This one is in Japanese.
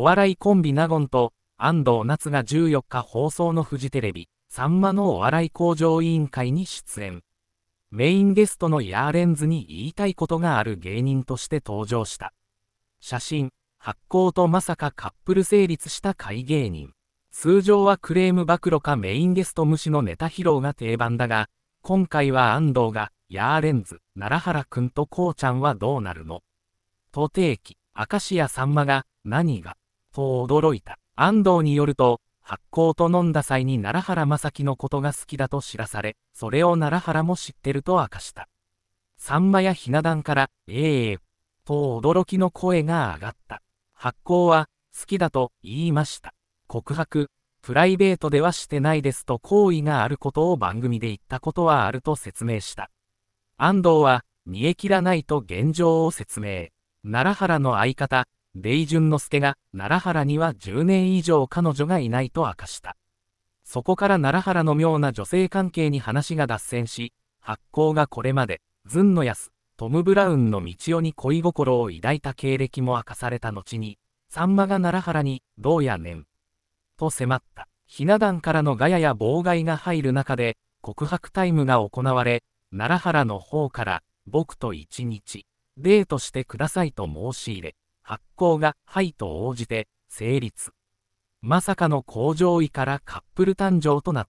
お笑いコンビナゴンと安藤夏が14日放送のフジテレビ、さんまのお笑い向上委員会に出演。メインゲストのヤーレンズに言いたいことがある芸人として登場した。写真、発行とまさかカップル成立した会芸人。通常はクレーム暴露かメインゲスト無視のネタ披露が定番だが、今回は安藤が、ヤーレンズ、奈良原くんとこうちゃんはどうなるのと定期、明石家さんまが、何が、と驚いた。安藤によると、発酵と飲んだ際に奈良原正樹のことが好きだと知らされ、それを奈良原も知ってると明かした。さんまやひな壇から、ええー、と驚きの声が上がった。発酵は、好きだと言いました。告白、プライベートではしてないですと好意があることを番組で言ったことはあると説明した。安藤は、煮え切らないと現状を説明。奈良原の相方、デイ・ジュンの助が奈良原には10年以上彼女がいないと明かしたそこから奈良原の妙な女性関係に話が脱線し発行がこれまでズンの安トム・ブラウンの道夫に恋心を抱いた経歴も明かされた後にさんまが奈良原にどうやねんと迫ったひな壇からのガヤや妨害が入る中で告白タイムが行われ奈良原の方から僕と一日デートしてくださいと申し入れ発行がはいと応じて成立。まさかの工場位からカップル誕生となった。